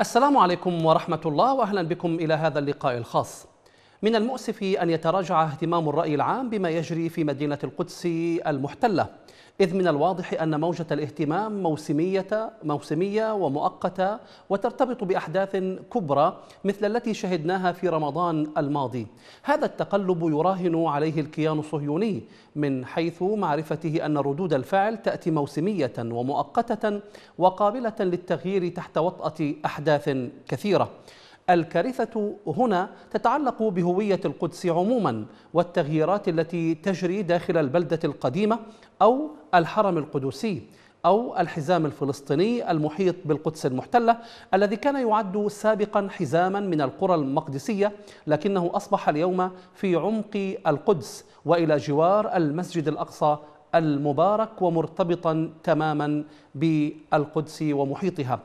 السلام عليكم ورحمة الله وأهلا بكم إلى هذا اللقاء الخاص من المؤسف أن يتراجع اهتمام الرأي العام بما يجري في مدينة القدس المحتلة إذ من الواضح أن موجة الاهتمام موسمية, موسمية ومؤقتة وترتبط بأحداث كبرى مثل التي شهدناها في رمضان الماضي هذا التقلب يراهن عليه الكيان الصهيوني من حيث معرفته أن ردود الفعل تأتي موسمية ومؤقتة وقابلة للتغيير تحت وطأة أحداث كثيرة الكارثة هنا تتعلق بهوية القدس عموما والتغييرات التي تجري داخل البلدة القديمة أو الحرم القدسي أو الحزام الفلسطيني المحيط بالقدس المحتلة الذي كان يعد سابقا حزاما من القرى المقدسية لكنه أصبح اليوم في عمق القدس وإلى جوار المسجد الأقصى المبارك ومرتبطا تماما بالقدس ومحيطها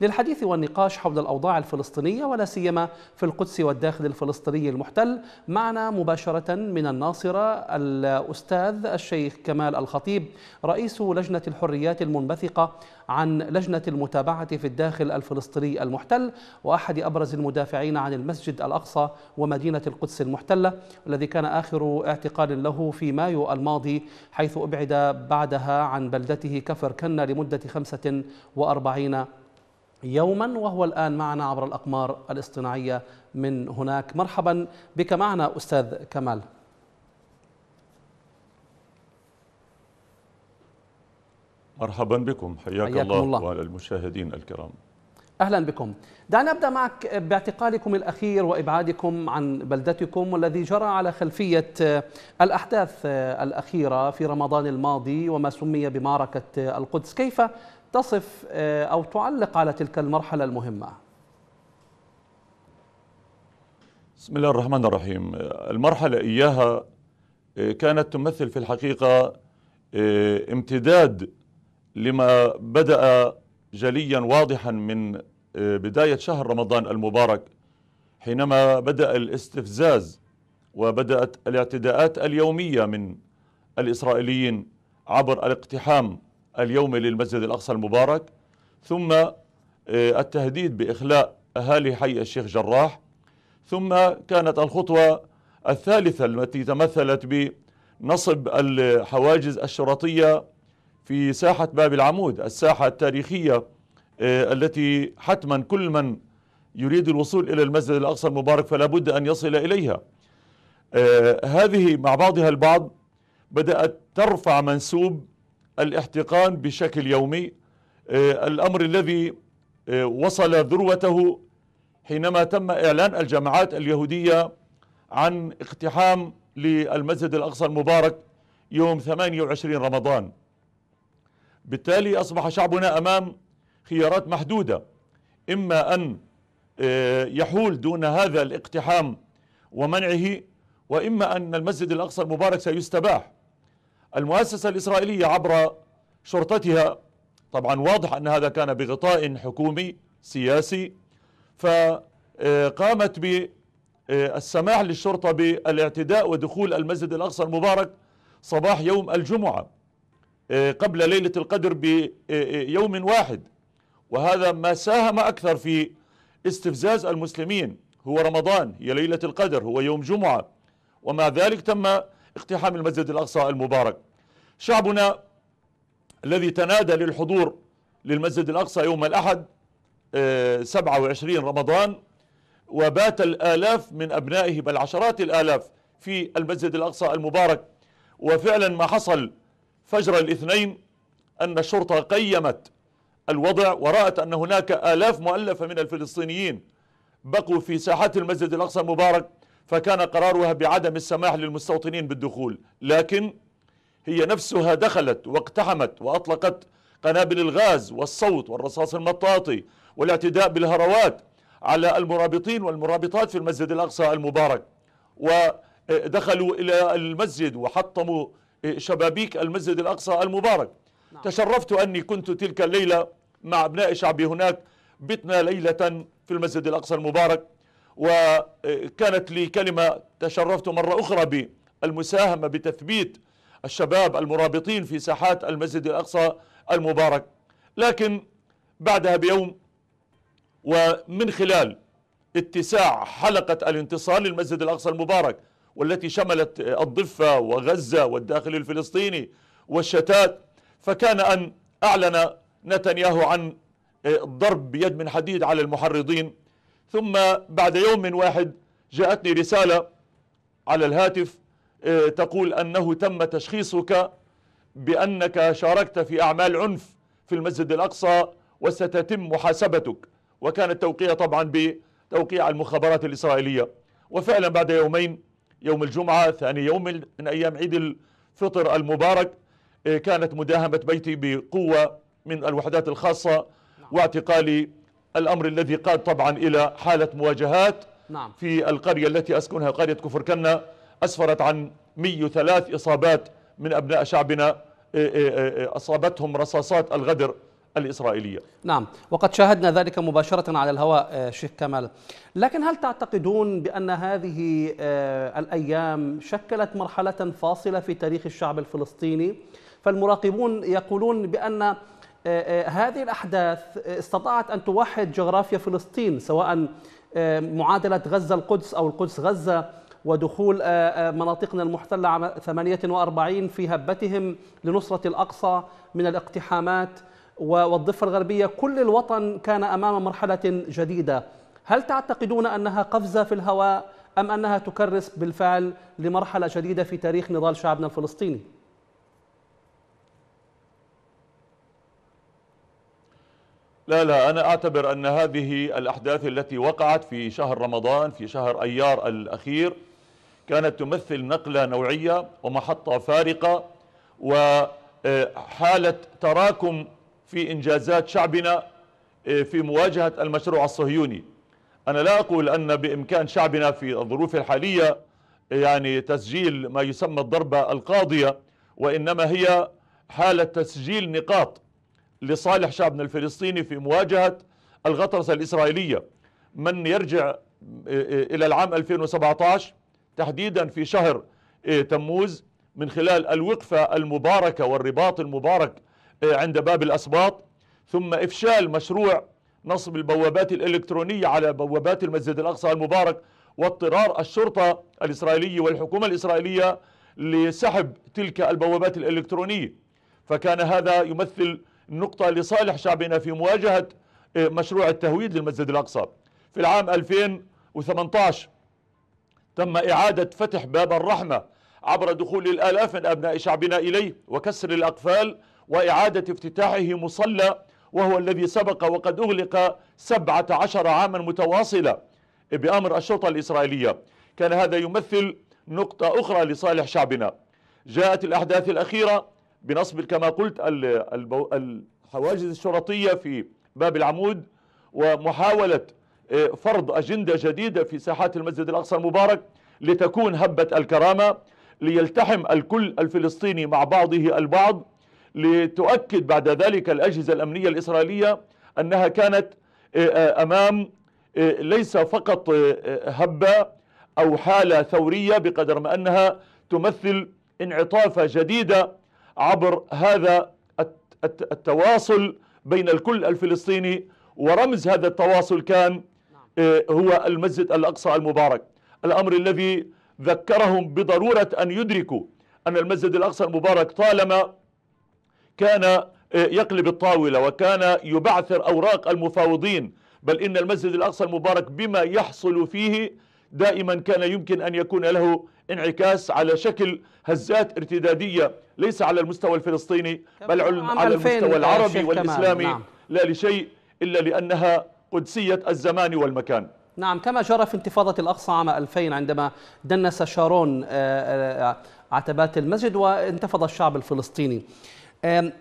للحديث والنقاش حول الأوضاع الفلسطينية ولا سيما في القدس والداخل الفلسطيني المحتل معنا مباشرة من الناصرة الأستاذ الشيخ كمال الخطيب رئيس لجنة الحريات المنبثقة عن لجنة المتابعة في الداخل الفلسطيني المحتل وأحد أبرز المدافعين عن المسجد الأقصى ومدينة القدس المحتلة الذي كان آخر اعتقال له في مايو الماضي حيث أبعد بعدها عن بلدته كفر كنا لمدة 45 يوما وهو الآن معنا عبر الأقمار الاصطناعية من هناك مرحبا بك معنا أستاذ كمال مرحبا بكم حياك, حياك الله, الله وعلى المشاهدين الكرام أهلا بكم دعنا أبدأ معك باعتقالكم الأخير وإبعادكم عن بلدتكم والذي جرى على خلفية الأحداث الأخيرة في رمضان الماضي وما سمي بمعركة القدس كيف تصف آه، أو تعلق على تلك المرحلة المهمة بسم الله الرحمن الرحيم المرحلة إياها آه، كانت تمثل في الحقيقة آه، امتداد لما بدأ جليا واضحا من بداية شهر رمضان المبارك حينما بدأ الاستفزاز وبدأت الاعتداءات اليومية من الإسرائيليين عبر الاقتحام اليومي للمسجد الأقصى المبارك ثم آه، التهديد بإخلاء أهالي حي الشيخ جراح ثم كانت الخطوة الثالثة التي تمثلت بنصب الحواجز الشرطية في ساحة باب العمود الساحة التاريخية آه، التي حتما كل من يريد الوصول إلى المسجد الأقصى المبارك فلا بد أن يصل إليها آه، هذه مع بعضها البعض بدأت ترفع منسوب الاحتقان بشكل يومي آه، الأمر الذي آه، وصل ذروته حينما تم إعلان الجماعات اليهودية عن اقتحام للمسجد الأقصى المبارك يوم 28 رمضان بالتالي أصبح شعبنا أمام خيارات محدودة إما أن آه، يحول دون هذا الاقتحام ومنعه وإما أن المسجد الأقصى المبارك سيستباح المؤسسة الإسرائيلية عبر شرطتها طبعا واضح أن هذا كان بغطاء حكومي سياسي فقامت بالسماح للشرطة بالاعتداء ودخول المسجد الأقصى المبارك صباح يوم الجمعة قبل ليلة القدر بيوم واحد وهذا ما ساهم أكثر في استفزاز المسلمين هو رمضان هي ليلة القدر هو يوم جمعة ومع ذلك تم اقتحام المسجد الأقصى المبارك شعبنا الذي تنادى للحضور للمسجد الأقصى يوم الأحد 27 آه، رمضان وبات الآلاف من أبنائه بل عشرات الآلاف في المسجد الأقصى المبارك وفعلا ما حصل فجر الاثنين أن الشرطة قيمت الوضع ورأت أن هناك آلاف مؤلفة من الفلسطينيين بقوا في ساحات المسجد الأقصى المبارك فكان قرارها بعدم السماح للمستوطنين بالدخول لكن هي نفسها دخلت واقتحمت وأطلقت قنابل الغاز والصوت والرصاص المطاطي والاعتداء بالهروات على المرابطين والمرابطات في المسجد الأقصى المبارك ودخلوا إلى المسجد وحطموا شبابيك المسجد الأقصى المبارك نعم. تشرفت أني كنت تلك الليلة مع أبناء شعبي هناك بتنا ليلة في المسجد الأقصى المبارك وكانت لي كلمة تشرفت مرة أخرى بالمساهمة بتثبيت الشباب المرابطين في ساحات المسجد الأقصى المبارك لكن بعدها بيوم ومن خلال اتساع حلقة الانتصار للمسجد الأقصى المبارك والتي شملت الضفة وغزة والداخل الفلسطيني والشتات فكان أن أعلن نتنياهو عن ضرب بيد من حديد على المحرضين ثم بعد يوم واحد جاءتني رسالة على الهاتف آه، تقول أنه تم تشخيصك بأنك شاركت في أعمال عنف في المسجد الأقصى وستتم محاسبتك وكان التوقيع طبعا بتوقيع المخابرات الإسرائيلية وفعلا بعد يومين يوم الجمعة ثاني يوم من أيام عيد الفطر المبارك آه، كانت مداهمة بيتي بقوة من الوحدات الخاصة نعم. واعتقالي الأمر الذي قاد طبعا إلى حالة مواجهات نعم. في القرية التي أسكنها قرية كفر كنا أسفرت عن 103 إصابات من أبناء شعبنا إيه، إيه، إيه، أصابتهم رصاصات الغدر الإسرائيلية نعم وقد شاهدنا ذلك مباشرة على الهواء شيخ كمال لكن هل تعتقدون بأن هذه الأيام شكلت مرحلة فاصلة في تاريخ الشعب الفلسطيني فالمراقبون يقولون بأن آه، آه، هذه الأحداث استطاعت أن توحد جغرافيا فلسطين سواء آه، معادلة غزة القدس أو القدس غزة ودخول مناطقنا المحتلة عام 48 في هبتهم لنصرة الأقصى من الاقتحامات والضفة الغربية كل الوطن كان أمام مرحلة جديدة هل تعتقدون أنها قفزة في الهواء أم أنها تكرس بالفعل لمرحلة جديدة في تاريخ نضال شعبنا الفلسطيني؟ لا لا أنا أعتبر أن هذه الأحداث التي وقعت في شهر رمضان في شهر أيار الأخير كانت تمثل نقلة نوعية ومحطة فارقة وحالة آه، تراكم في إنجازات شعبنا آه، في مواجهة المشروع الصهيوني أنا لا أقول أن بإمكان شعبنا في الظروف الحالية يعني تسجيل ما يسمى الضربة القاضية وإنما هي حالة تسجيل نقاط لصالح شعبنا الفلسطيني في مواجهة الغطرسة الإسرائيلية من يرجع آه، آه، إلى العام 2017 تحديدا في شهر آه، تموز من خلال الوقفة المباركة والرباط المبارك عند باب الأسباط ثم إفشال مشروع نصب البوابات الإلكترونية على بوابات المسجد الأقصى المبارك واضطرار الشرطة الإسرائيلية والحكومة الإسرائيلية لسحب تلك البوابات الإلكترونية فكان هذا يمثل نقطة لصالح شعبنا في مواجهة آه، مشروع التهويد للمسجد الأقصى في العام 2018 تم إعادة فتح باب الرحمة عبر دخول الآلاف من أبناء شعبنا إليه وكسر الأقفال وإعادة افتتاحه مصلى وهو الذي سبق وقد أغلق 17 عاما متواصلة بأمر الشرطة الإسرائيلية كان هذا يمثل نقطة أخرى لصالح شعبنا جاءت الأحداث الأخيرة بنصب كما قلت الحواجز الشرطية في باب العمود ومحاولة آه، فرض أجندة جديدة في ساحات المسجد الأقصى المبارك لتكون هبة الكرامة ليلتحم الكل الفلسطيني مع بعضه البعض لتؤكد بعد ذلك الأجهزة الأمنية الإسرائيلية أنها كانت آه، آه، أمام ليس فقط هبة أو حالة ثورية بقدر ما أنها تمثل انعطافة جديدة عبر هذا التواصل بين الكل الفلسطيني ورمز هذا التواصل كان نعم. آه، هو المسجد الأقصى المبارك الأمر الذي ذكرهم بضرورة أن يدركوا أن المسجد الأقصى المبارك طالما كان آه، يقلب الطاولة وكان يبعثر أوراق المفاوضين بل إن المسجد الأقصى المبارك بما يحصل فيه دائما كان يمكن أن يكون له انعكاس على شكل هزات ارتدادية ليس على المستوى الفلسطيني بل على المستوى العربي والإسلامي نعم. لا لشيء إلا لأنها قدسية الزمان والمكان نعم كما جرى في انتفاضة الأقصى عام 2000 عندما دنس شارون آه، آه، عتبات المسجد وانتفض الشعب الفلسطيني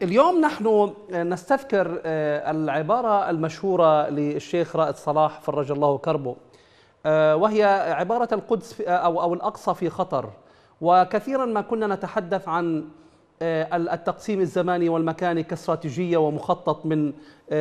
اليوم نحن آه، نستذكر العبارة المشهورة للشيخ رائد صلاح فرج الله كربه آه، وهي عبارة القدس آه، أو أو الأقصى في خطر وكثيرا ما كنا نتحدث عن آه، التقسيم الزماني والمكاني كاستراتيجية ومخطط من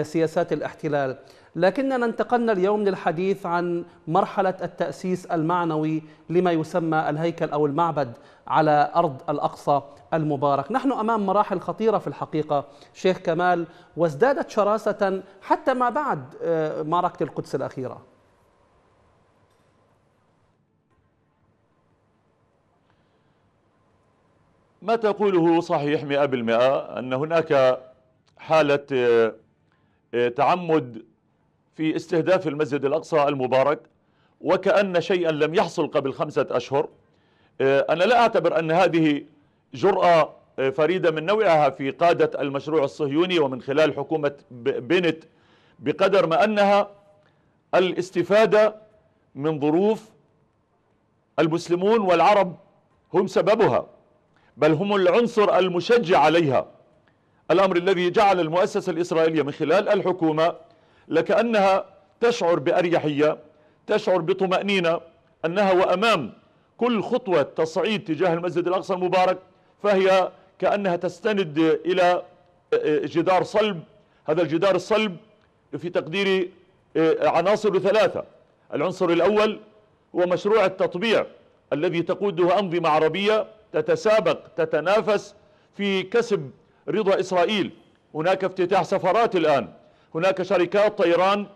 سياسات الاحتلال لكننا انتقلنا اليوم للحديث عن مرحلة التأسيس المعنوي لما يسمى الهيكل أو المعبد على أرض الأقصى المبارك نحن أمام مراحل خطيرة في الحقيقة شيخ كمال وازدادت شراسة حتى ما بعد معركة القدس الأخيرة ما تقوله صحيح 100% أن هناك حالة آه، آه، تعمد في استهداف المسجد الأقصى المبارك وكأن شيئا لم يحصل قبل خمسة أشهر آه، أنا لا أعتبر أن هذه جرأة فريدة من نوعها في قادة المشروع الصهيوني ومن خلال حكومة بنت بقدر ما أنها الاستفادة من ظروف المسلمون والعرب هم سببها بل هم العنصر المشجع عليها الأمر الذي جعل المؤسسة الإسرائيلية من خلال الحكومة لكأنها تشعر بأريحية تشعر بطمأنينة أنها وأمام كل خطوة تصعيد تجاه المسجد الأقصى المبارك فهي كأنها تستند إلى آه، آه، جدار صلب هذا الجدار الصلب في تقديري آه، عناصر ثلاثة العنصر الأول هو مشروع التطبيع الذي تقوده أنظمة عربية تتسابق تتنافس في كسب رضا إسرائيل هناك افتتاح سفرات الآن هناك شركات طيران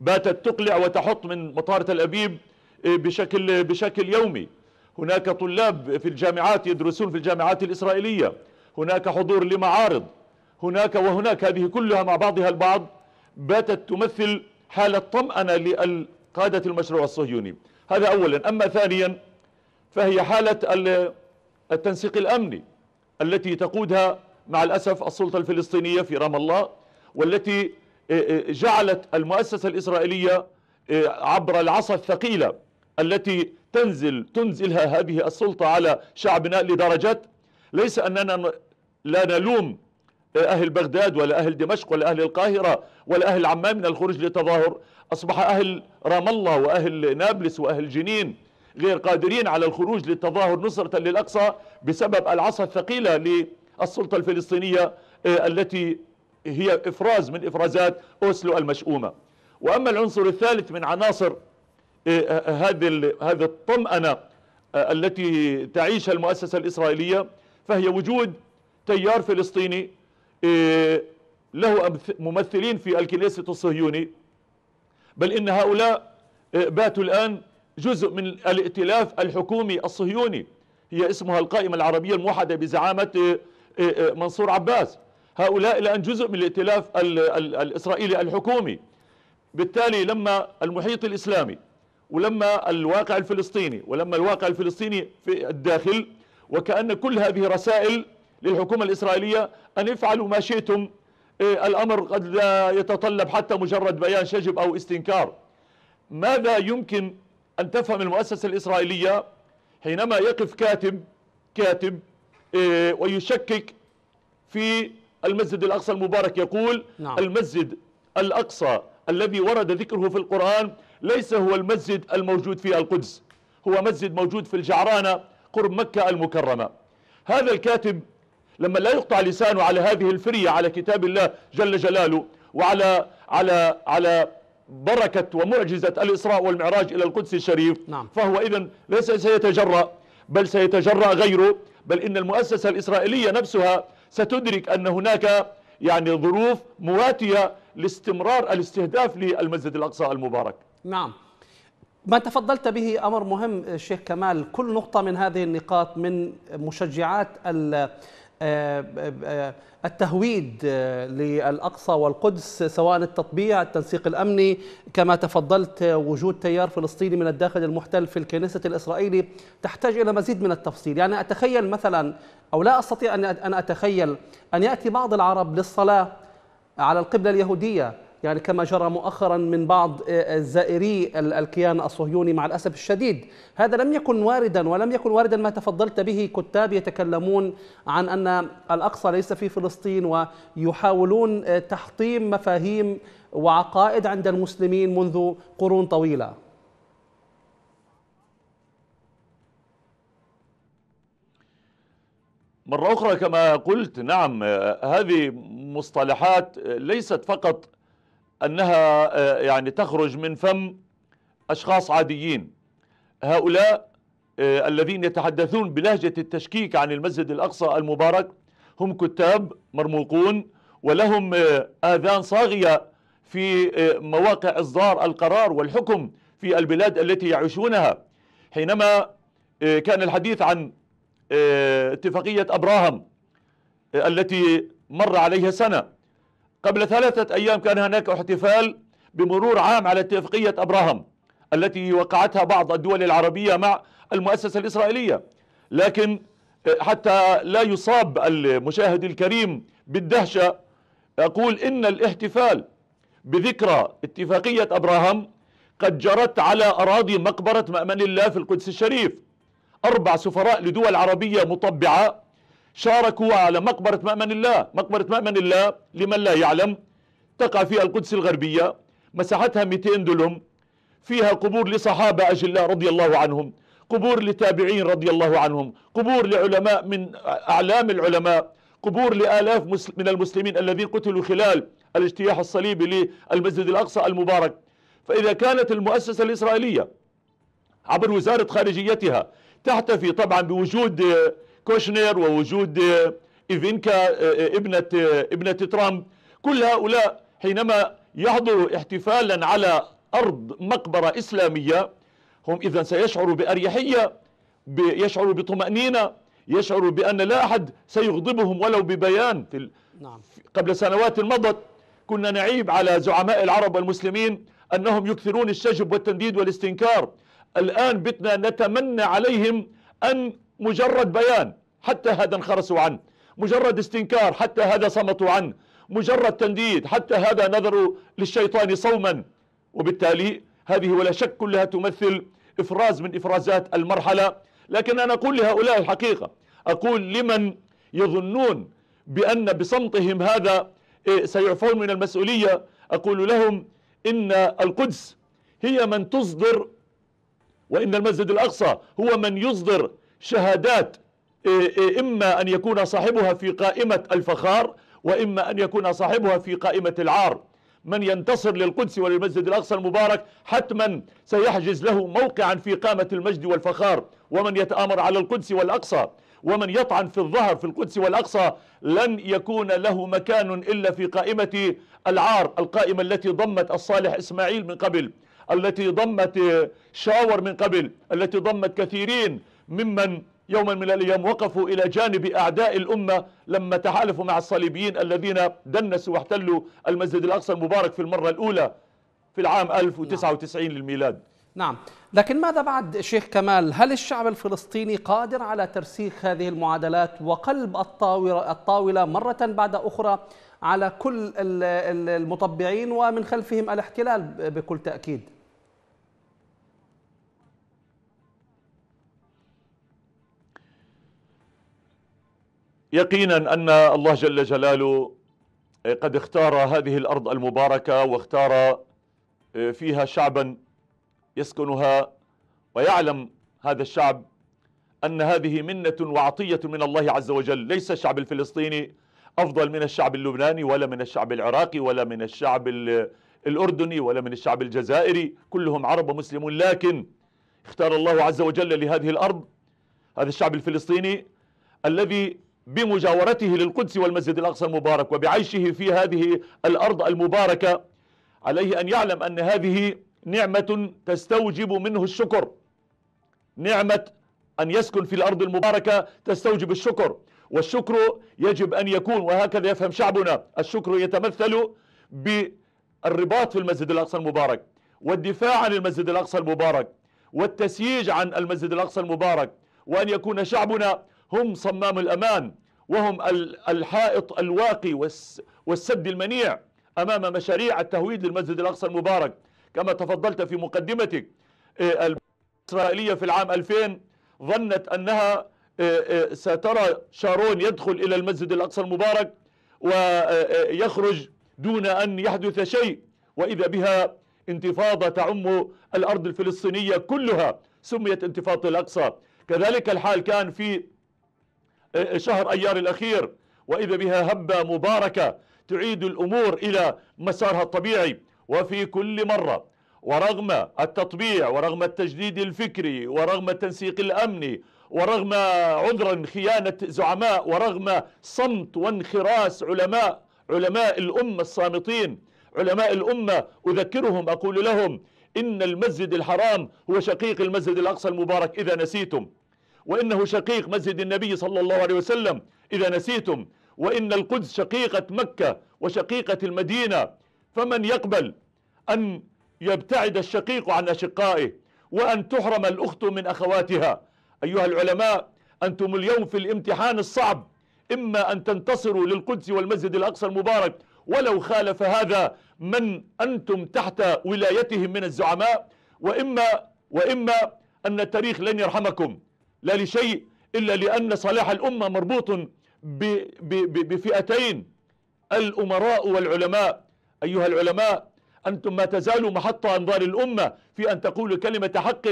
باتت تقلع وتحط من مطار تل أبيب آه، بشكل, بشكل يومي هناك طلاب في الجامعات يدرسون في الجامعات الإسرائيلية هناك حضور لمعارض هناك وهناك هذه كلها مع بعضها البعض باتت تمثل حالة طمأنة لقادة المشروع الصهيوني هذا أولا أما ثانيا فهي حالة التنسيق الأمني التي تقودها مع الأسف السلطة الفلسطينية في رام الله والتي آه، آه، جعلت المؤسسة الإسرائيلية آه، عبر العصا الثقيلة التي تنزل تنزلها هذه السلطة على شعبنا لدرجة ليس أننا لا نلوم أهل بغداد ولا أهل دمشق ولا أهل القاهرة ولا أهل عمان من الخروج للتظاهر أصبح أهل رام الله وأهل نابلس وأهل جنين غير قادرين على الخروج للتظاهر نصرة للأقصى بسبب العصا الثقيلة للسلطة الفلسطينية آه، التي هي إفراز من إفرازات أوسلو المشؤومة وأما العنصر الثالث من عناصر آه، آه، هذه هذه الطمأنة التي تعيشها المؤسسة الإسرائيلية فهي وجود تيار فلسطيني له ممثلين في الكنيسة الصهيوني بل إن هؤلاء باتوا الآن جزء من الائتلاف الحكومي الصهيوني هي اسمها القائمة العربية الموحدة بزعامة آه، آه، منصور عباس هؤلاء الآن جزء من الائتلاف الإسرائيلي الحكومي بالتالي لما المحيط الإسلامي ولما الواقع الفلسطيني ولما الواقع الفلسطيني في الداخل وكأن كل هذه رسائل للحكومة الإسرائيلية أن افعلوا ما شئتم آه، الأمر قد لا يتطلب حتى مجرد بيان شجب أو استنكار ماذا يمكن أن تفهم المؤسسة الإسرائيلية حينما يقف كاتب كاتب آه، ويشكك في المسجد الأقصى المبارك يقول نعم. المسجد الأقصى الذي ورد ذكره في القرآن ليس هو المسجد الموجود في القدس هو مسجد موجود في الجعرانة قرب مكة المكرمة هذا الكاتب لما لا يقطع لسانه على هذه الفرية على كتاب الله جل جلاله وعلى على على بركة ومعجزة الإسراء والمعراج إلى القدس الشريف نعم. فهو إذن ليس سيتجرأ بل سيتجرأ غيره بل إن المؤسسة الإسرائيلية نفسها ستدرك أن هناك يعني ظروف مواتية لاستمرار الاستهداف للمسجد الأقصى المبارك نعم ما تفضلت به أمر مهم الشيخ كمال كل نقطة من هذه النقاط من مشجعات آه، آه، آه، التهويد للأقصى والقدس سواء التطبيع التنسيق الأمني كما تفضلت وجود تيار فلسطيني من الداخل المحتل في الكنيسة الإسرائيلي تحتاج إلى مزيد من التفصيل يعني أتخيل مثلا أو لا أستطيع أن أتخيل أن يأتي بعض العرب للصلاة على القبلة اليهودية يعني كما جرى مؤخرا من بعض آه، آه، زائري الكيان الصهيوني مع الاسف الشديد، هذا لم يكن واردا ولم يكن واردا ما تفضلت به كتاب يتكلمون عن ان الاقصى ليس في فلسطين ويحاولون آه، تحطيم مفاهيم وعقائد عند المسلمين منذ قرون طويله. مرة أخرى كما قلت نعم هذه مصطلحات ليست فقط أنها آه، يعني تخرج من فم أشخاص عاديين هؤلاء آه، الذين يتحدثون بلهجة التشكيك عن المسجد الأقصى المبارك هم كتاب مرموقون ولهم آه، آذان صاغية في مواقع إصدار القرار والحكم في البلاد التي يعيشونها حينما كان الحديث عن اتفاقية أبراهام التي مر عليها سنة قبل ثلاثة أيام كان هناك احتفال بمرور عام على اتفاقية أبراهام التي وقعتها بعض الدول العربية مع المؤسسة الإسرائيلية لكن آه، حتى لا يصاب المشاهد الكريم بالدهشة أقول إن الاحتفال بذكرى اتفاقية أبراهام قد جرت على أراضي مقبرة مأمن الله في القدس الشريف أربع سفراء لدول عربية مطبعة شاركوا على مقبرة مأمن الله مقبرة مأمن الله لمن لا يعلم تقع في القدس الغربية مساحتها 200 دلم فيها قبور لصحابة أجلاء رضي الله عنهم قبور لتابعين رضي الله عنهم قبور لعلماء من أعلام العلماء قبور لآلاف من المسلمين الذين قتلوا خلال الاجتياح الصليبي للمسجد الأقصى المبارك فإذا كانت المؤسسة الإسرائيلية عبر وزارة خارجيتها تحتفي طبعا بوجود كوشنر ووجود آه، إيفينكا آه، آه، ابنة, ابنة ترامب كل هؤلاء حينما يحضروا احتفالا على أرض مقبرة إسلامية هم إذا سيشعروا بأريحية يشعروا بطمأنينة يشعروا بأن لا أحد سيغضبهم ولو ببيان في نعم. قبل سنوات مضت كنا نعيب على زعماء العرب والمسلمين أنهم يكثرون الشجب والتنديد والاستنكار الآن بتنا نتمنى عليهم أن مجرد بيان حتى هذا انخرسوا عنه مجرد استنكار حتى هذا صمتوا عنه مجرد تنديد حتى هذا نذروا للشيطان صوما وبالتالي هذه ولا شك كلها تمثل إفراز من إفرازات المرحلة لكن أنا أقول لهؤلاء الحقيقة أقول لمن يظنون بأن بصمتهم هذا إيه، سيعفون من المسؤولية أقول لهم إن القدس هي من تصدر وإن المسجد الأقصى هو من يصدر شهادات إيه، إيه، إما أن يكون صاحبها في قائمة الفخار وإما أن يكون صاحبها في قائمة العار من ينتصر للقدس وللمسجد الأقصى المبارك حتما سيحجز له موقعا في قامة المجد والفخار ومن يتآمر على القدس والأقصى ومن يطعن في الظهر في القدس والأقصى لن يكون له مكان إلا في قائمة العار القائمة التي ضمت الصالح إسماعيل من قبل التي ضمت شاور من قبل التي ضمت كثيرين ممن يوما من الأيام وقفوا إلى جانب أعداء الأمة لما تحالفوا مع الصليبيين الذين دنسوا واحتلوا المسجد الأقصى المبارك في المرة الأولى في العام 1099 نعم. للميلاد نعم لكن ماذا بعد شيخ كمال هل الشعب الفلسطيني قادر على ترسيخ هذه المعادلات وقلب الطاولة, الطاولة مرة بعد أخرى على كل المطبعين ومن خلفهم الاحتلال بكل تأكيد يقينا ان الله جل جلاله آه، قد اختار هذه الارض المباركه واختار آه، فيها شعبا يسكنها ويعلم هذا الشعب ان هذه منه وعطيه من الله عز وجل ليس الشعب الفلسطيني افضل من الشعب اللبناني ولا من الشعب العراقي ولا من الشعب الاردني ولا من الشعب الجزائري كلهم عرب ومسلمون لكن اختار الله عز وجل لهذه الارض هذا الشعب الفلسطيني الذي بمجاورته للقدس والمسجد الأقصى المبارك وبعيشه في هذه الأرض المباركة عليه أن يعلم أن هذه نعمة تستوجب منه الشكر نعمة أن يسكن في الأرض المباركة تستوجب الشكر والشكر يجب أن يكون وهكذا يفهم شعبنا الشكر يتمثل بالرباط في المسجد الأقصى المبارك والدفاع عن المسجد الأقصى المبارك والتسييج عن المسجد الأقصى المبارك وأن يكون شعبنا هم صمام الأمان وهم الحائط الواقي والسد المنيع أمام مشاريع التهويد للمسجد الأقصى المبارك كما تفضلت في مقدمتك آه، الإسرائيلية في العام 2000 ظنت أنها آه، آه، سترى شارون يدخل إلى المسجد الأقصى المبارك ويخرج دون أن يحدث شيء وإذا بها انتفاضة تعم الأرض الفلسطينية كلها سميت انتفاضة الأقصى كذلك الحال كان في إيه، إيه، شهر أيار الأخير وإذا بها هبة مباركة تعيد الأمور إلى مسارها الطبيعي وفي كل مرة ورغم التطبيع ورغم التجديد الفكري ورغم التنسيق الأمني ورغم عذرا خيانة زعماء ورغم صمت وانخراس علماء علماء الأمة الصامتين علماء الأمة أذكرهم أقول لهم إن المسجد الحرام هو شقيق المسجد الأقصى المبارك إذا نسيتم وإنه شقيق مسجد النبي صلى الله عليه وسلم إذا نسيتم وإن القدس شقيقة مكة وشقيقة المدينة فمن يقبل أن يبتعد الشقيق عن أشقائه وأن تحرم الأخت من أخواتها أيها العلماء أنتم اليوم في الامتحان الصعب إما أن تنتصروا للقدس والمسجد الأقصى المبارك ولو خالف هذا من أنتم تحت ولايتهم من الزعماء وإما, وإما أن التاريخ لن يرحمكم لا لشيء إلا لأن صلاح الأمة مربوط بفئتين الأمراء والعلماء أيها العلماء أنتم ما تزالوا محط أنظار الأمة في أن تقولوا كلمة حق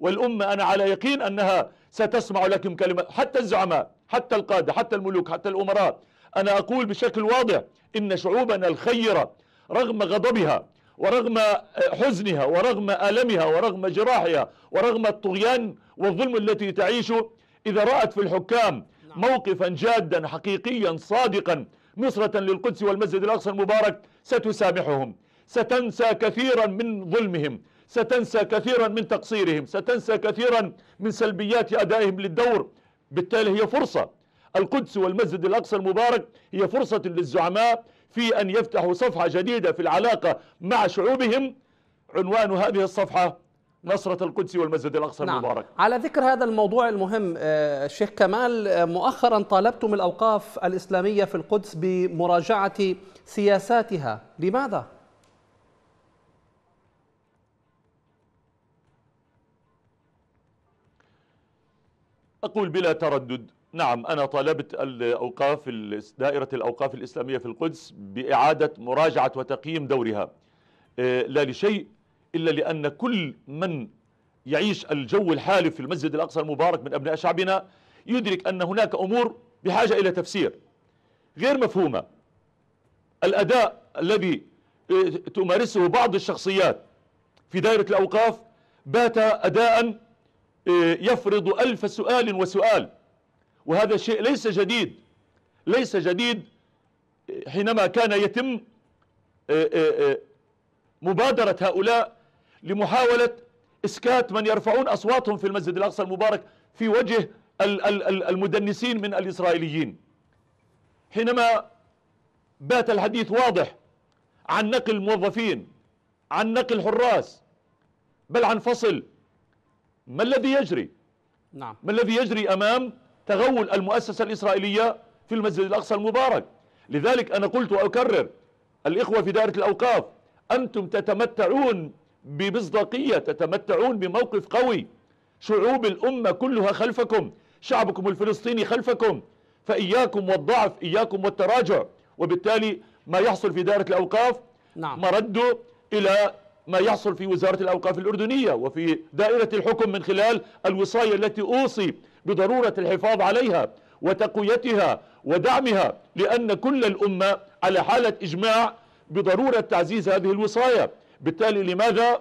والأمة أنا على يقين أنها ستسمع لكم كلمة حتى الزعماء حتى القادة حتى الملوك حتى الأمراء أنا أقول بشكل واضح إن شعوبنا الخيرة رغم غضبها ورغم حزنها ورغم ألمها ورغم جراحها ورغم الطغيان والظلم التي تعيشه إذا رأت في الحكام نعم. موقفا جادا حقيقيا صادقا نصرة للقدس والمسجد الأقصى المبارك ستسامحهم ستنسى كثيرا من ظلمهم ستنسى كثيرا من تقصيرهم ستنسى كثيرا من سلبيات أدائهم للدور بالتالي هي فرصة القدس والمسجد الأقصى المبارك هي فرصة للزعماء في أن يفتحوا صفحة جديدة في العلاقة مع شعوبهم عنوان هذه الصفحة نصرة القدس والمسجد الأقصى نعم. المبارك على ذكر هذا الموضوع المهم آه، الشيخ كمال آه، مؤخرا طالبتم الأوقاف الإسلامية في القدس بمراجعة سياساتها لماذا؟ أقول بلا تردد نعم أنا طالبت الأوقاف دائرة الأوقاف الإسلامية في القدس بإعادة مراجعة وتقييم دورها آه، لا لشيء إلا لأن كل من يعيش الجو الحالي في المسجد الأقصى المبارك من أبناء شعبنا يدرك أن هناك أمور بحاجة إلى تفسير غير مفهومة الأداء الذي آه، تمارسه بعض الشخصيات في دائرة الأوقاف بات أداء آه، يفرض ألف سؤال وسؤال وهذا شيء ليس جديد ليس جديد حينما كان يتم آه، آه، آه، مبادرة هؤلاء لمحاولة إسكات من يرفعون أصواتهم في المسجد الأقصى المبارك في وجه المدنسين من الإسرائيليين حينما بات الحديث واضح عن نقل موظفين عن نقل حراس بل عن فصل ما الذي يجري نعم. ما الذي يجري أمام تغول المؤسسة الإسرائيلية في المسجد الأقصى المبارك لذلك أنا قلت وأكرر الإخوة في دائرة الأوقاف أنتم تتمتعون بمصداقية تتمتعون بموقف قوي شعوب الأمة كلها خلفكم شعبكم الفلسطيني خلفكم فإياكم والضعف إياكم والتراجع وبالتالي ما يحصل في دائرة الأوقاف نعم. مرده إلى ما يحصل في وزارة الأوقاف الأردنية وفي دائرة الحكم من خلال الوصاية التي أوصي بضرورة الحفاظ عليها وتقويتها ودعمها لأن كل الأمة على حالة إجماع بضرورة تعزيز هذه الوصاية بالتالي لماذا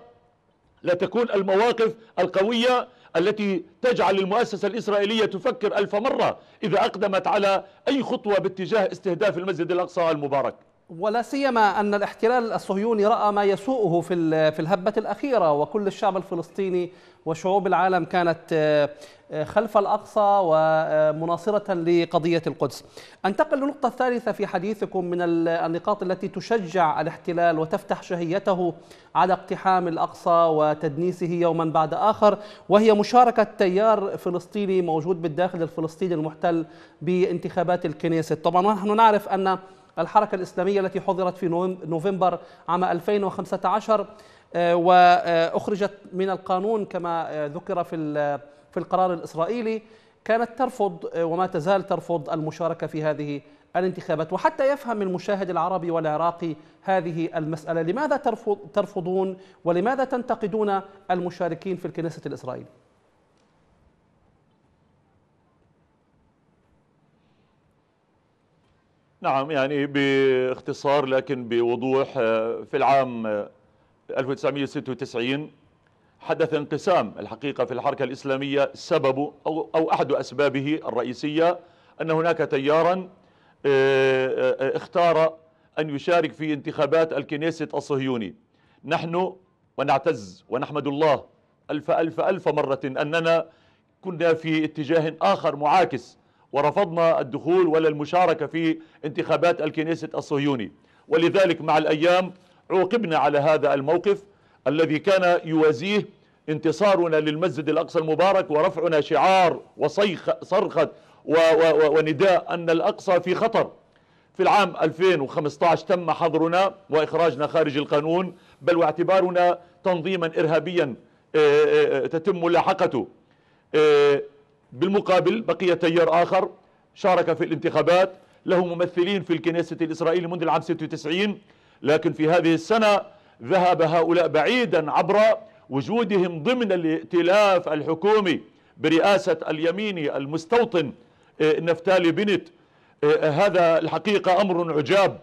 لا تكون المواقف القوية التي تجعل المؤسسة الإسرائيلية تفكر ألف مرة إذا أقدمت على أي خطوة باتجاه استهداف المسجد الأقصى المبارك ولا سيما ان الاحتلال الصهيوني راى ما يسوءه في في الهبه الاخيره وكل الشعب الفلسطيني وشعوب العالم كانت آه، خلف الاقصى ومناصره لقضيه القدس. انتقل للنقطه الثالثه في حديثكم من النقاط التي تشجع الاحتلال وتفتح شهيته على اقتحام الاقصى وتدنيسه يوما بعد اخر وهي مشاركه تيار فلسطيني موجود بالداخل الفلسطيني المحتل بانتخابات الكنيست. طبعا نحن نعرف ان الحركة الإسلامية التي حضرت في نوفمبر عام 2015 آه، وأخرجت من القانون كما آه، ذكر في في القرار الإسرائيلي كانت ترفض آه، وما تزال ترفض المشاركة في هذه الانتخابات وحتى يفهم المشاهد العربي والعراقي هذه المسألة لماذا ترفض ترفضون ولماذا تنتقدون المشاركين في الكنيسة الإسرائيلية نعم يعني باختصار لكن بوضوح آه، في العام 1996 آه، حدث انقسام الحقيقة في الحركة الإسلامية سبب أو, أو أحد أسبابه الرئيسية أن هناك تيارا آه، اختار أن يشارك في انتخابات الكنيست الصهيوني نحن ونعتز ونحمد الله ألف ألف ألف مرة أننا كنا في اتجاه آخر معاكس ورفضنا الدخول ولا المشاركة في انتخابات الكنيست الصهيوني ولذلك مع الأيام عوقبنا على هذا الموقف الذي كان يوازيه انتصارنا للمسجد الأقصى المبارك ورفعنا شعار وصيخ صرخة ونداء أن الأقصى في خطر في العام 2015 تم حظرنا وإخراجنا خارج القانون بل واعتبارنا تنظيما إرهابيا آه، آه، آه، تتم ملاحقته بالمقابل بقي تيار آخر شارك في الانتخابات له ممثلين في الكنيسة الإسرائيلي منذ العام 96 لكن في هذه السنة ذهب هؤلاء بعيدا عبر وجودهم ضمن الائتلاف الحكومي برئاسة اليميني المستوطن آه، نفتالي بنت آه، هذا الحقيقة أمر عجاب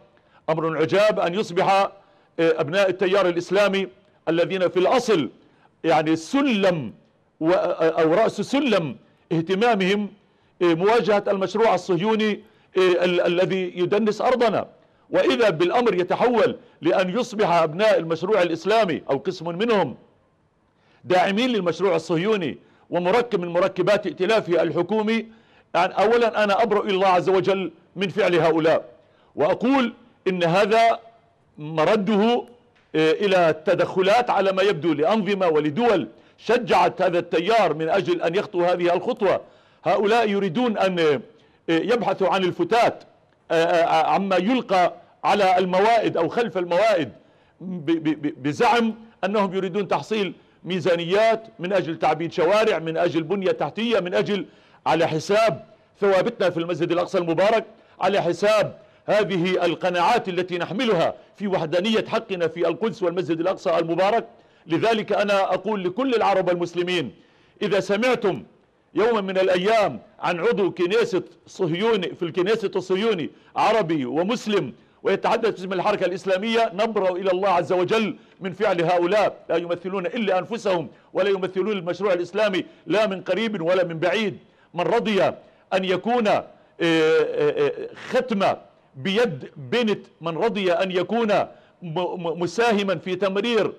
أمر عجاب أن يصبح آه، أبناء التيار الإسلامي الذين في الأصل يعني سلم أو رأس سلم اهتمامهم إيه، مواجهة المشروع الصهيوني إيه، الذي يدنس أرضنا وإذا بالأمر يتحول لأن يصبح أبناء المشروع الإسلامي أو قسم منهم داعمين للمشروع الصهيوني ومركب من مركبات ائتلافه الحكومي أولا أنا أبرأ إلى الله عز وجل من فعل هؤلاء وأقول إن هذا مرده إيه، إلى التدخلات على ما يبدو لأنظمة ولدول شجعت هذا التيار من أجل أن يخطو هذه الخطوة هؤلاء يريدون أن آه، يبحثوا عن الفتات آه، آه، عما يلقى على الموائد أو خلف الموائد بزعم أنهم يريدون تحصيل ميزانيات من أجل تعبيد شوارع من أجل بنية تحتية من أجل على حساب ثوابتنا في المسجد الأقصى المبارك على حساب هذه القناعات التي نحملها في وحدانية حقنا في القدس والمسجد الأقصى المبارك لذلك أنا أقول لكل العرب المسلمين إذا سمعتم يوما من الأيام عن عضو كنيسة صهيوني في الكنيسة الصهيوني عربي ومسلم ويتحدث باسم الحركة الإسلامية نبرأ إلى الله عز وجل من فعل هؤلاء لا يمثلون إلا أنفسهم ولا يمثلون المشروع الإسلامي لا من قريب ولا من بعيد من رضي أن يكون آه، آه، آه، ختمة بيد بنت من رضي أن يكون مساهما في تمرير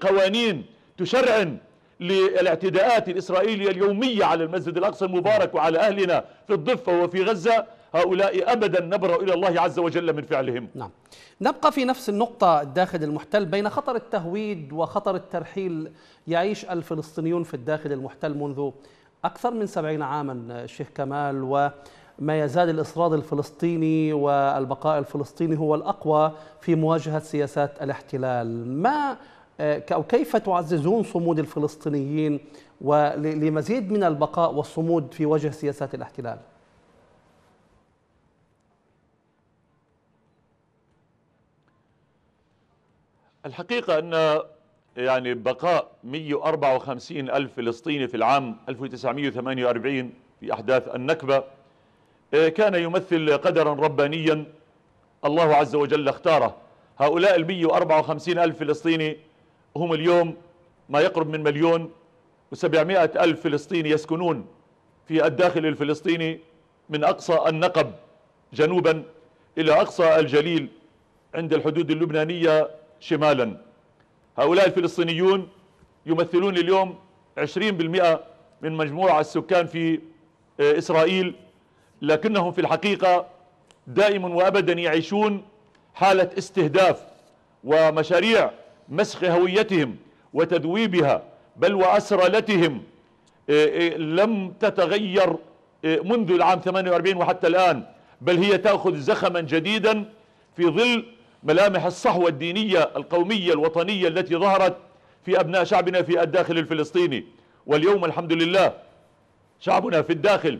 قوانين تشرعن للاعتداءات الإسرائيلية اليومية على المسجد الأقصى المبارك وعلى أهلنا في الضفة وفي غزة هؤلاء أبدا نبرأ إلى الله عز وجل من فعلهم نعم نبقى في نفس النقطة الداخل المحتل بين خطر التهويد وخطر الترحيل يعيش الفلسطينيون في الداخل المحتل منذ أكثر من سبعين عاما شيخ كمال وما يزال الإصرار الفلسطيني والبقاء الفلسطيني هو الأقوى في مواجهة سياسات الاحتلال ما آه، أو كيف تعززون صمود الفلسطينيين ولمزيد من البقاء والصمود في وجه سياسات الاحتلال الحقيقة أن يعني بقاء 154 ألف فلسطيني في العام 1948 في أحداث النكبة آه، كان يمثل قدرا ربانيا الله عز وجل اختاره هؤلاء ال 154 ألف فلسطيني هم اليوم ما يقرب من مليون و700 ألف فلسطيني يسكنون في الداخل الفلسطيني من أقصى النقب جنوبا إلى أقصى الجليل عند الحدود اللبنانية شمالا هؤلاء الفلسطينيون يمثلون اليوم 20% من مجموع السكان في آه، إسرائيل لكنهم في الحقيقة دائما وأبدا يعيشون حالة استهداف ومشاريع مسخ هويتهم وتذويبها بل وأسرلتهم إيه، إيه، لم تتغير إيه، منذ العام 48 وحتى الآن بل هي تأخذ زخما جديدا في ظل ملامح الصحوة الدينية القومية الوطنية التي ظهرت في أبناء شعبنا في الداخل الفلسطيني واليوم الحمد لله شعبنا في الداخل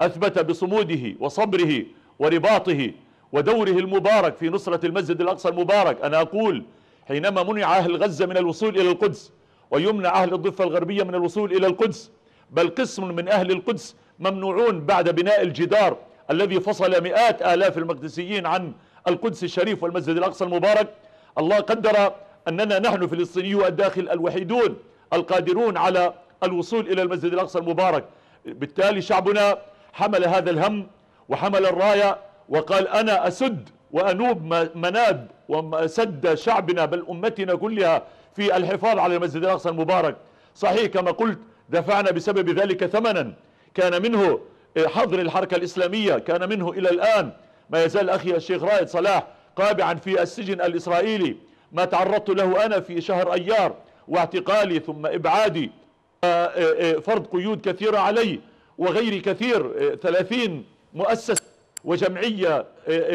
أثبت بصموده وصبره ورباطه ودوره المبارك في نصرة المسجد الأقصى المبارك أنا أقول حينما منع أهل غزة من الوصول إلى القدس ويمنع أهل الضفة الغربية من الوصول إلى القدس بل قسم من أهل القدس ممنوعون بعد بناء الجدار الذي فصل مئات آلاف المقدسيين عن القدس الشريف والمسجد الأقصى المبارك الله قدر أننا نحن فلسطيني الداخل الوحيدون القادرون على الوصول إلى المسجد الأقصى المبارك بالتالي شعبنا حمل هذا الهم وحمل الراية وقال أنا أسد وأنوب مناد وسد شعبنا بل أمتنا كلها في الحفاظ على المسجد الأقصى المبارك صحيح كما قلت دفعنا بسبب ذلك ثمنا كان منه إيه، حظر الحركة الإسلامية كان منه إلى الآن ما يزال أخي الشيخ رائد صلاح قابعا في السجن الإسرائيلي ما تعرضت له أنا في شهر أيار واعتقالي ثم إبعادي آه، إيه، إيه، فرض قيود كثيرة علي وغير كثير ثلاثين مؤسسة وجمعية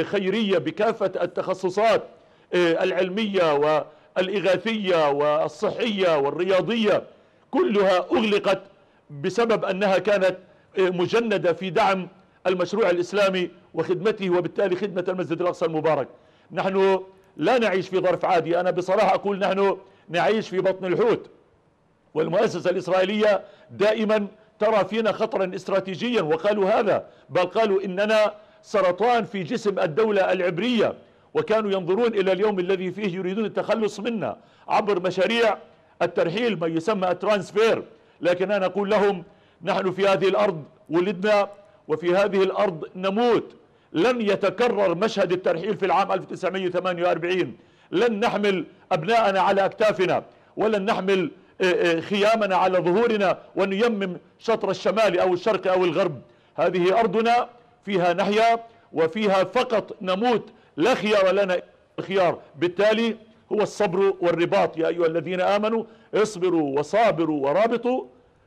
خيرية بكافة التخصصات العلمية والإغاثية والصحية والرياضية كلها أغلقت بسبب أنها كانت مجندة في دعم المشروع الإسلامي وخدمته وبالتالي خدمة المسجد الأقصى المبارك نحن لا نعيش في ظرف عادي أنا بصراحة أقول نحن نعيش في بطن الحوت والمؤسسة الإسرائيلية دائما ترى فينا خطرا استراتيجيا وقالوا هذا بل قالوا إننا سرطان في جسم الدولة العبرية وكانوا ينظرون إلى اليوم الذي فيه يريدون التخلص منا عبر مشاريع الترحيل ما يسمى الترانسفير لكن أنا أقول لهم نحن في هذه الأرض ولدنا وفي هذه الأرض نموت لن يتكرر مشهد الترحيل في العام 1948 لن نحمل أبناءنا على أكتافنا ولن نحمل آه، آه، خيامنا على ظهورنا ونيمم شطر الشمال أو الشرق أو الغرب هذه أرضنا فيها نحيا وفيها فقط نموت لا خيار لنا خيار بالتالي هو الصبر والرباط يا أيها الذين آمنوا اصبروا وصابروا ورابطوا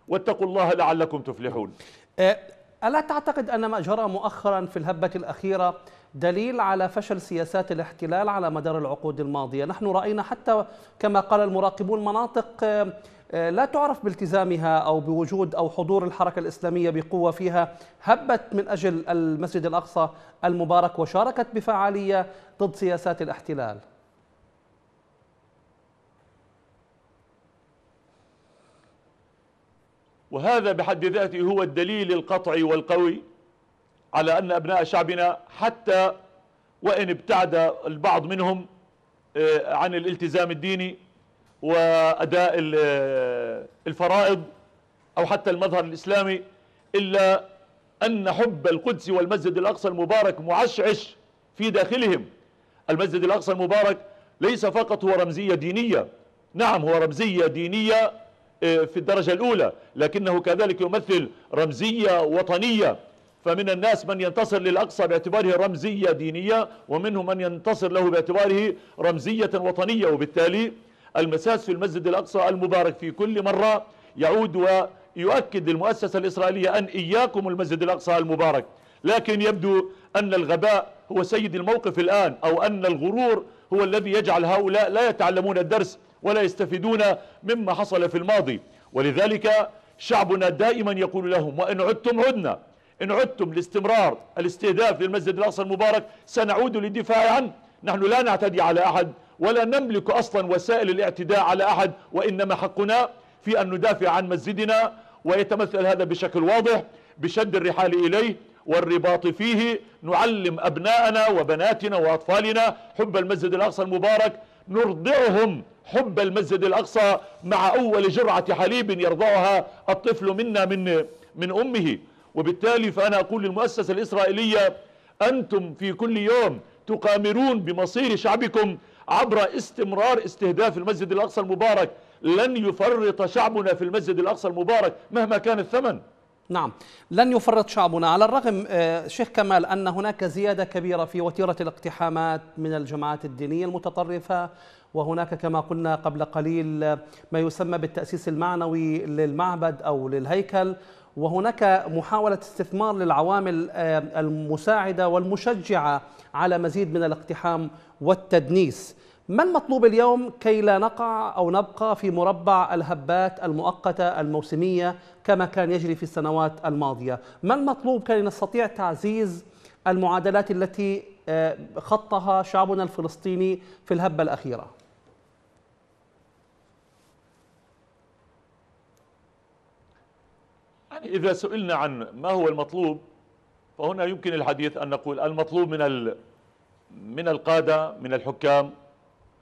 واتقوا الله لعلكم تفلحون أه، ألا تعتقد أن ما جرى مؤخرا في الهبة الأخيرة دليل على فشل سياسات الاحتلال على مدار العقود الماضية نحن رأينا حتى كما قال المراقبون مناطق أه، آه، لا تعرف بالتزامها أو بوجود أو حضور الحركة الإسلامية بقوة فيها هبت من أجل المسجد الأقصى المبارك وشاركت بفعالية ضد سياسات الاحتلال وهذا بحد ذاته هو الدليل القطعي والقوي على أن أبناء شعبنا حتى وإن ابتعد البعض منهم آه، عن الالتزام الديني وأداء الفرائض أو حتى المظهر الإسلامي إلا أن حب القدس والمسجد الأقصى المبارك معشعش في داخلهم المسجد الأقصى المبارك ليس فقط هو رمزية دينية نعم هو رمزية دينية آه، في الدرجة الأولى لكنه كذلك يمثل رمزية وطنية فمن الناس من ينتصر للأقصى باعتباره رمزية دينية ومنهم من ينتصر له باعتباره رمزية وطنية وبالتالي المساس في المسجد الأقصى المبارك في كل مرة يعود ويؤكد المؤسسة الإسرائيلية أن إياكم المسجد الأقصى المبارك لكن يبدو أن الغباء هو سيد الموقف الآن أو أن الغرور هو الذي يجعل هؤلاء لا يتعلمون الدرس ولا يستفيدون مما حصل في الماضي ولذلك شعبنا دائما يقول لهم وإن عدتم عدنا إن عدتم لاستمرار الاستهداف للمسجد الأقصى المبارك سنعود للدفاع عنه نحن لا نعتدي على أحد ولا نملك أصلا وسائل الاعتداء على أحد وإنما حقنا في أن ندافع عن مسجدنا ويتمثل هذا بشكل واضح بشد الرحال إليه والرباط فيه نعلم أبناءنا وبناتنا وأطفالنا حب المسجد الأقصى المبارك نرضعهم حب المسجد الأقصى مع أول جرعة حليب يرضعها الطفل منا من, من أمه وبالتالي فأنا أقول للمؤسسة الإسرائيلية أنتم في كل يوم تقامرون بمصير شعبكم عبر استمرار استهداف المسجد الأقصى المبارك لن يفرط شعبنا في المسجد الأقصى المبارك مهما كان الثمن نعم لن يفرط شعبنا على الرغم آه، شيخ كمال أن هناك زيادة كبيرة في وتيرة الاقتحامات من الجماعات الدينية المتطرفة وهناك كما قلنا قبل قليل ما يسمى بالتأسيس المعنوي للمعبد أو للهيكل وهناك محاولة استثمار للعوامل آه، المساعدة والمشجعة على مزيد من الاقتحام والتدنيس ما المطلوب اليوم كي لا نقع أو نبقى في مربع الهبات المؤقتة الموسمية كما كان يجري في السنوات الماضية ما المطلوب كي نستطيع تعزيز المعادلات التي آه، خطها شعبنا الفلسطيني في الهبة الأخيرة يعني إذا سئلنا عن ما هو المطلوب فهنا يمكن الحديث أن نقول المطلوب من ال من القادة من الحكام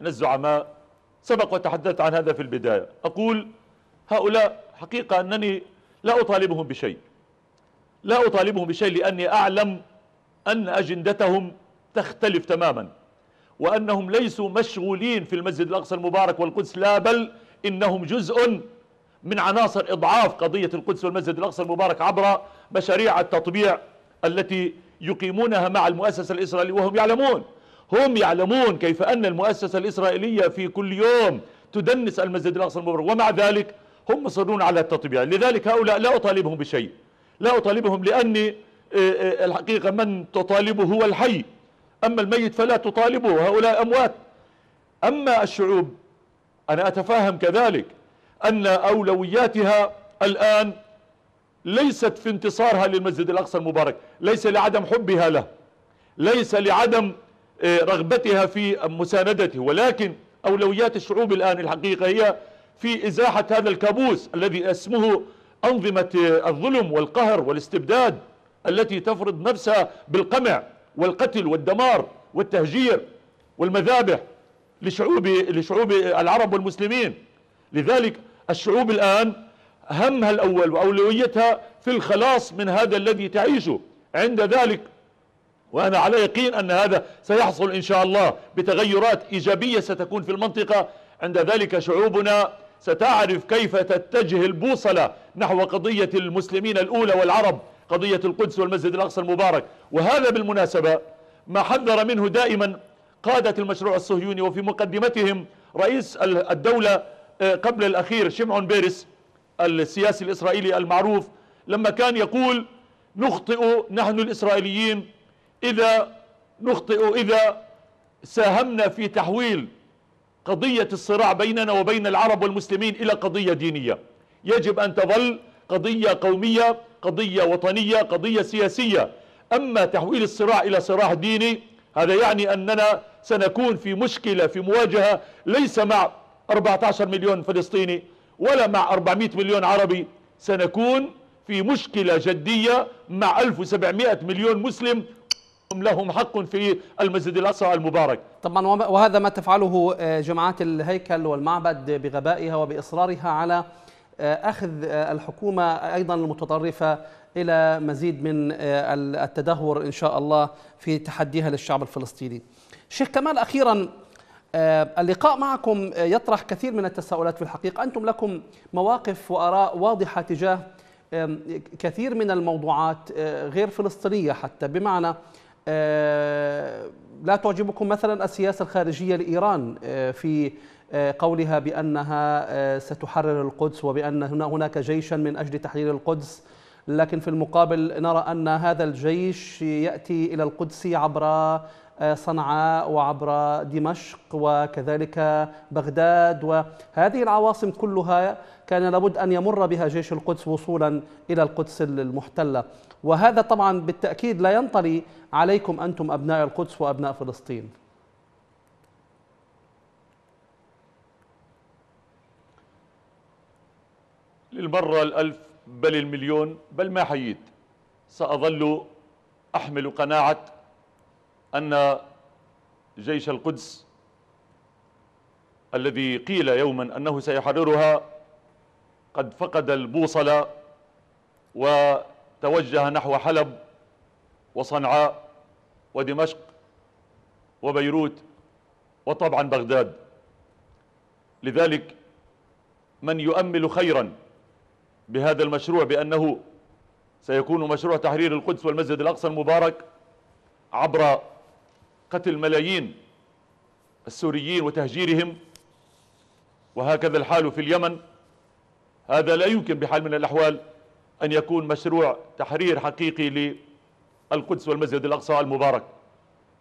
من الزعماء سبق وتحدثت عن هذا في البداية أقول هؤلاء حقيقة أنني لا أطالبهم بشيء لا أطالبهم بشيء لأني أعلم أن أجندتهم تختلف تماما وأنهم ليسوا مشغولين في المسجد الأقصى المبارك والقدس لا بل إنهم جزء من عناصر إضعاف قضية القدس والمسجد الأقصى المبارك عبر مشاريع التطبيع التي يقيمونها مع المؤسسة الإسرائيلية وهم يعلمون هم يعلمون كيف أن المؤسسة الإسرائيلية في كل يوم تدنس المسجد الأقصى المبارك ومع ذلك هم مصرون على التطبيع لذلك هؤلاء لا أطالبهم بشيء لا أطالبهم لأني آه، آه، الحقيقة من تطالبه هو الحي أما الميت فلا تطالبه هؤلاء أموات أما الشعوب أنا أتفاهم كذلك أن أولوياتها الآن ليست في انتصارها للمسجد الأقصى المبارك ليس لعدم حبها له ليس لعدم آه، رغبتها في مساندته ولكن أولويات الشعوب الآن الحقيقة هي في إزاحة هذا الكابوس الذي اسمه أنظمة آه، الظلم والقهر والاستبداد التي تفرض نفسها بالقمع والقتل والدمار والتهجير والمذابح لشعوب لشعوب العرب والمسلمين لذلك الشعوب الآن همها الأول وأولويتها في الخلاص من هذا الذي تعيشه عند ذلك وأنا على يقين أن هذا سيحصل إن شاء الله بتغيرات إيجابية ستكون في المنطقة عند ذلك شعوبنا ستعرف كيف تتجه البوصلة نحو قضية المسلمين الأولى والعرب قضية القدس والمسجد الأقصى المبارك وهذا بالمناسبة ما حذر منه دائما قادة المشروع الصهيوني وفي مقدمتهم رئيس الدولة آه، قبل الأخير شمعون بيرس السياسي الإسرائيلي المعروف لما كان يقول نخطئ نحن الإسرائيليين إذا نخطئ إذا ساهمنا في تحويل قضية الصراع بيننا وبين العرب والمسلمين إلى قضية دينية يجب أن تظل قضية قومية قضية وطنية قضية سياسية أما تحويل الصراع إلى صراع ديني هذا يعني أننا سنكون في مشكلة في مواجهة ليس مع 14 مليون فلسطيني ولا مع 400 مليون عربي سنكون في مشكلة جدية مع 1700 مليون مسلم لهم حق في المسجد الأقصى المبارك طبعا وهذا ما تفعله آه، جماعات الهيكل والمعبد بغبائها وبإصرارها على آه، أخذ آه، الحكومة أيضا المتطرفة إلى مزيد من التدهور إن شاء الله في تحديها للشعب الفلسطيني شيخ كمال أخيرا آه، اللقاء معكم آه، يطرح كثير من التساؤلات في الحقيقة أنتم لكم مواقف وأراء واضحة تجاه كثير من الموضوعات آه، غير فلسطينية حتى بمعنى لا تعجبكم مثلا السياسة الخارجية لإيران في قولها بأنها ستحرر القدس وبأن هناك جيشا من أجل تحرير القدس لكن في المقابل نرى أن هذا الجيش يأتي إلى القدس عبر صنعاء وعبر دمشق وكذلك بغداد وهذه العواصم كلها كان لابد أن يمر بها جيش القدس وصولا إلى القدس المحتلة وهذا طبعا بالتأكيد لا ينطلي عليكم أنتم أبناء القدس وأبناء فلسطين للمرة الألف بل المليون بل ما حييت سأظل أحمل قناعة أن جيش القدس الذي قيل يوما أنه سيحررها قد فقد البوصلة وتوجه نحو حلب وصنعاء ودمشق وبيروت وطبعا بغداد لذلك من يؤمل خيرا بهذا المشروع بأنه سيكون مشروع تحرير القدس والمسجد الأقصى المبارك عبر قتل ملايين السوريين وتهجيرهم وهكذا الحال في اليمن هذا لا يمكن بحال من الأحوال أن يكون مشروع تحرير حقيقي للقدس والمسجد الأقصى المبارك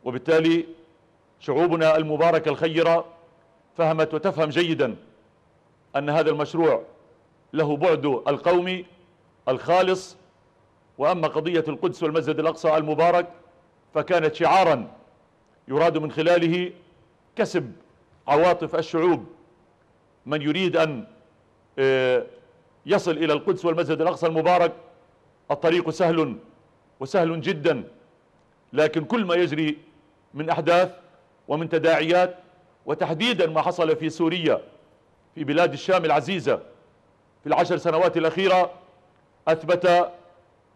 وبالتالي شعوبنا المباركة الخيرة فهمت وتفهم جيدا أن هذا المشروع له بعده القومي الخالص وأما قضية القدس والمسجد الأقصى المبارك فكانت شعارا يراد من خلاله كسب عواطف الشعوب من يريد أن آه، يصل إلى القدس والمسجد الأقصى المبارك الطريق سهل وسهل جدا لكن كل ما يجري من أحداث ومن تداعيات وتحديدا ما حصل في سوريا في بلاد الشام العزيزة في العشر سنوات الأخيرة أثبت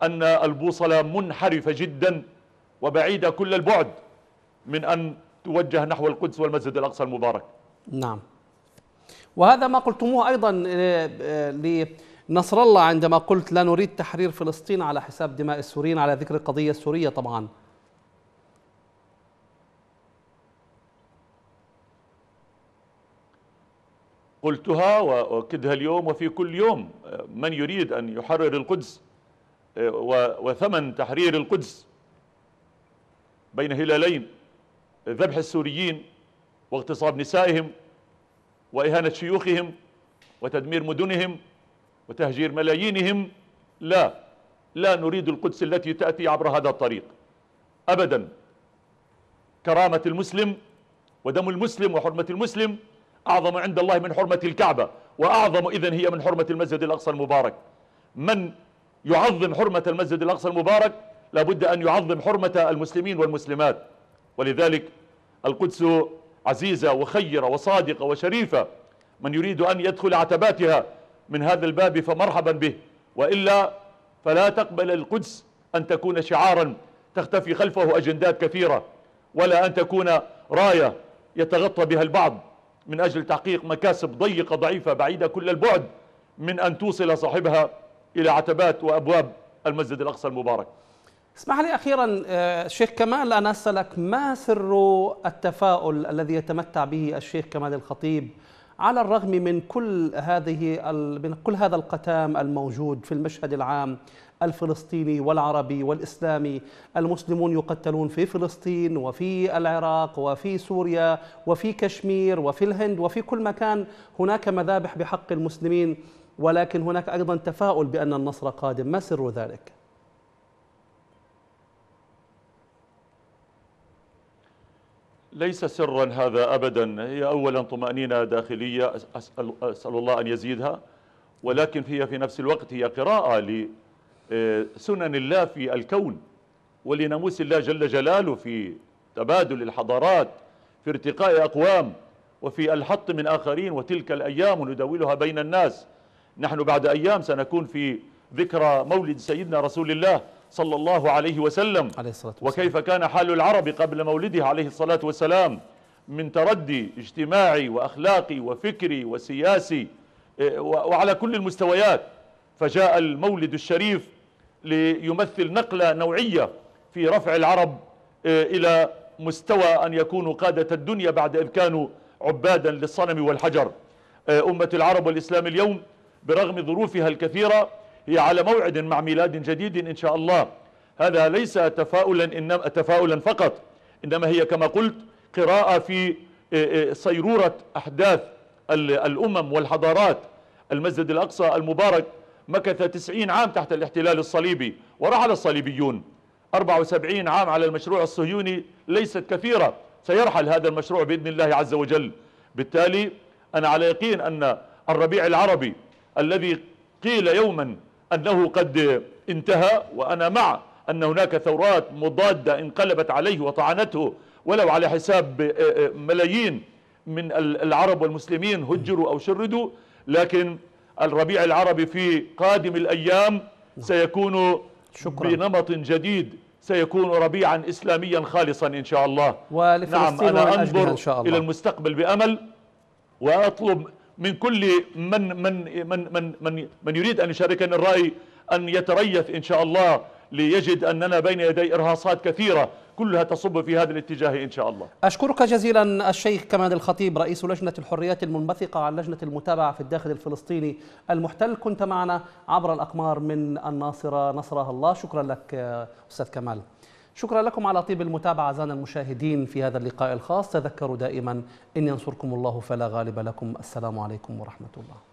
أن البوصلة منحرفة جدا وبعيدة كل البعد من أن توجه نحو القدس والمسجد الأقصى المبارك نعم وهذا ما قلتموه أيضا آه، آه، لنصر الله عندما قلت لا نريد تحرير فلسطين على حساب دماء السوريين على ذكر القضية السورية طبعا قلتها وأكدها اليوم وفي كل يوم آه، من يريد أن يحرر القدس وثمن تحرير القدس بين هلالين ذبح السوريين واغتصاب نسائهم وإهانة شيوخهم وتدمير مدنهم وتهجير ملايينهم لا لا نريد القدس التي تأتي عبر هذا الطريق أبدا كرامة المسلم ودم المسلم وحرمة المسلم أعظم عند الله من حرمة الكعبة وأعظم إذن هي من حرمة المسجد الأقصى المبارك من يعظم حرمة المسجد الأقصى المبارك لابد أن يعظم حرمة المسلمين والمسلمات ولذلك القدس عزيزة وخيرة وصادقة وشريفة من يريد أن يدخل عتباتها من هذا الباب فمرحبا به وإلا فلا تقبل القدس أن تكون شعارا تختفي خلفه أجندات كثيرة ولا أن تكون راية يتغطى بها البعض من أجل تحقيق مكاسب ضيقة ضعيفة بعيدة كل البعد من أن توصل صاحبها إلى عتبات وأبواب المسجد الأقصى المبارك اسمح لي أخيرا آه، الشيخ كمال أن أسألك ما سر التفاؤل الذي يتمتع به الشيخ كمال الخطيب على الرغم من كل هذه من كل هذا القتام الموجود في المشهد العام الفلسطيني والعربي والاسلامي، المسلمون يقتلون في فلسطين وفي العراق وفي سوريا وفي كشمير وفي الهند وفي كل مكان هناك مذابح بحق المسلمين ولكن هناك ايضا تفاؤل بان النصر قادم، ما سر ذلك؟ ليس سرا هذا أبدا هي أولا طمأنينة داخلية أسأل, أسأل الله أن يزيدها ولكن هي في نفس الوقت هي قراءة لسنن آه، الله في الكون ولناموس الله جل جلاله في تبادل الحضارات في ارتقاء أقوام وفي الحط من آخرين وتلك الأيام نداولها بين الناس نحن بعد أيام سنكون في ذكرى مولد سيدنا رسول الله صلى الله عليه وسلم عليه الصلاة والسلام. وكيف كان حال العرب قبل مولده عليه الصلاة والسلام من تردي اجتماعي وأخلاقي وفكري وسياسي آه، وعلى كل المستويات فجاء المولد الشريف ليمثل نقلة نوعية في رفع العرب آه، إلى مستوى أن يكونوا قادة الدنيا بعد إذ كانوا عبادا للصنم والحجر آه، أمة العرب والإسلام اليوم برغم ظروفها الكثيرة هي على موعد مع ميلاد جديد إن شاء الله هذا ليس تفاؤلا إنما تفاؤلا فقط إنما هي كما قلت قراءة في آه، آه، صيرورة أحداث الأمم والحضارات المسجد الأقصى المبارك مكث تسعين عام تحت الاحتلال الصليبي ورحل الصليبيون 74 عام على المشروع الصهيوني ليست كثيرة سيرحل هذا المشروع بإذن الله عز وجل بالتالي أنا على يقين أن الربيع العربي الذي قيل يوما أنه قد انتهى وأنا مع أن هناك ثورات مضادة انقلبت عليه وطعنته ولو على حساب آه، آه، ملايين من العرب والمسلمين هجروا أو شردوا لكن الربيع العربي في قادم الأيام سيكون شكرا. بنمط جديد سيكون ربيعا إسلاميا خالصا إن شاء الله نعم أنا أنظر إن شاء الله. إلى المستقبل بأمل وأطلب من كل من من من من من, من يريد ان يشاركني الراي ان يتريث ان شاء الله ليجد اننا بين يدي ارهاصات كثيره كلها تصب في هذا الاتجاه ان شاء الله. اشكرك جزيلا الشيخ كمال الخطيب رئيس لجنه الحريات المنبثقه عن لجنه المتابعه في الداخل الفلسطيني المحتل، كنت معنا عبر الاقمار من الناصره نصرها الله، شكرا لك استاذ كمال. شكرا لكم على طيب المتابعة زان المشاهدين في هذا اللقاء الخاص تذكروا دائما إن ينصركم الله فلا غالب لكم السلام عليكم ورحمة الله